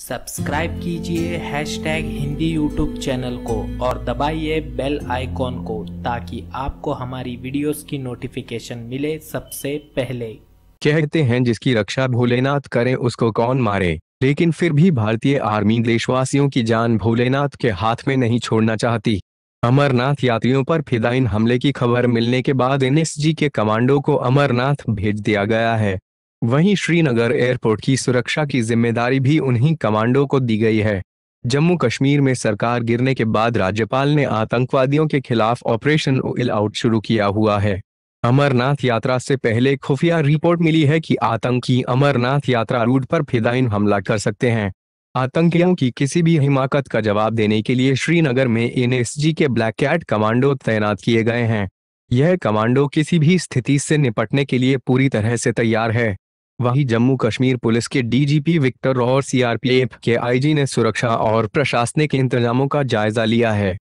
subscribe कीजिए tag Hindi YouTube channel को और दबाइए बेल आइकॉन को ताकि आपको हमारी वीडियोस की नोटिफिकेशन मिले सबसे पहले कहते हैं जिसकी रक्षा भोलेनाथ करे उसको कौन मारे लेकिन फिर भी भारतीय आर्मी देशवासियों की जान भोलेनाथ के हाथ में नहीं छोड़ना चाहती अमरनाथ यात्रियों पर फिदाइन हमले की खबर मिलने के बाद एनएसजी के कमांडो को अमरनाथ भेज दिया गया है वहीं श्रीनगर एयरपोर्ट की सुरक्षा की जिम्मेदारी भी उन्हीं कमांडो को दी गई है जम्मू कश्मीर में सरकार गिरने के बाद राज्यपाल ने आतंकवादियों के खिलाफ ऑपरेशन ओइल आउट शुरू किया हुआ है अमरनाथ यात्रा से पहले खुफिया रिपोर्ट मिली है कि आतंकी अमरनाथ यात्रा रूट पर फिदाइन हमला कर सकते हैं आतंकियों की किसी भी हिमाकत का जवाब देने के लिए श्रीनगर में एन के ब्लैक कैट कमांडो तैनात किए गए हैं यह कमांडो किसी भी स्थिति से निपटने के लिए पूरी तरह से तैयार है वहीं जम्मू कश्मीर पुलिस के डीजीपी विक्टर और सीआरपीएफ के आईजी ने सुरक्षा और प्रशासनिक इंतजामों का जायजा लिया है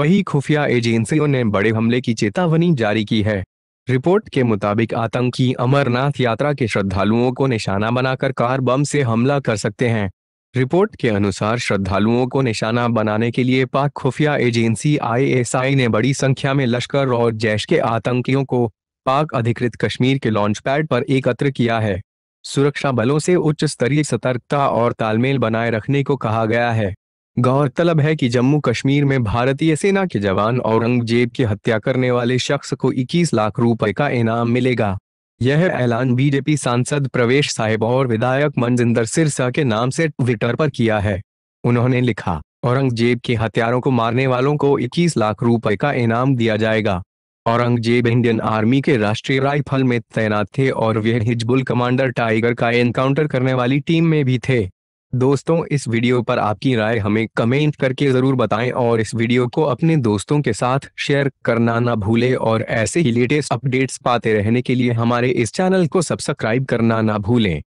वहीं खुफिया एजेंसियों ने बड़े हमले की चेतावनी जारी की है रिपोर्ट के मुताबिक आतंकी अमरनाथ यात्रा के श्रद्धालुओं को निशाना बनाकर कार बम से हमला कर सकते हैं रिपोर्ट के अनुसार श्रद्धालुओं को निशाना बनाने के लिए पाक खुफिया एजेंसी आईएसआई ने बड़ी संख्या में लश्कर और जैश के आतंकियों को पाक अधिकृत कश्मीर के लॉन्च पैड पर एकत्र किया है सुरक्षा बलों से उच्च स्तरीय सतर्कता और तालमेल बनाए रखने को कहा गया है गौरतलब है कि जम्मू कश्मीर में भारतीय सेना के जवान औरंगजेब की हत्या करने वाले शख्स को 21 लाख रुपए का इनाम मिलेगा यह ऐलान बीजेपी सांसद प्रवेश साहिब और विधायक मनजिंदर सिरसा के नाम से ट्विटर पर किया है उन्होंने लिखा औरंगजेब के हत्यारों को मारने वालों को 21 लाख रुपए का इनाम दिया जाएगा औरंगजेब इंडियन आर्मी के राष्ट्रीय राइफल में तैनात थे और वे हिजबुल कमांडर टाइगर का एनकाउंटर करने वाली टीम में भी थे दोस्तों इस वीडियो पर आपकी राय हमें कमेंट करके ज़रूर बताएं और इस वीडियो को अपने दोस्तों के साथ शेयर करना ना भूलें और ऐसे ही लेटेस्ट अपडेट्स पाते रहने के लिए हमारे इस चैनल को सब्सक्राइब करना ना भूलें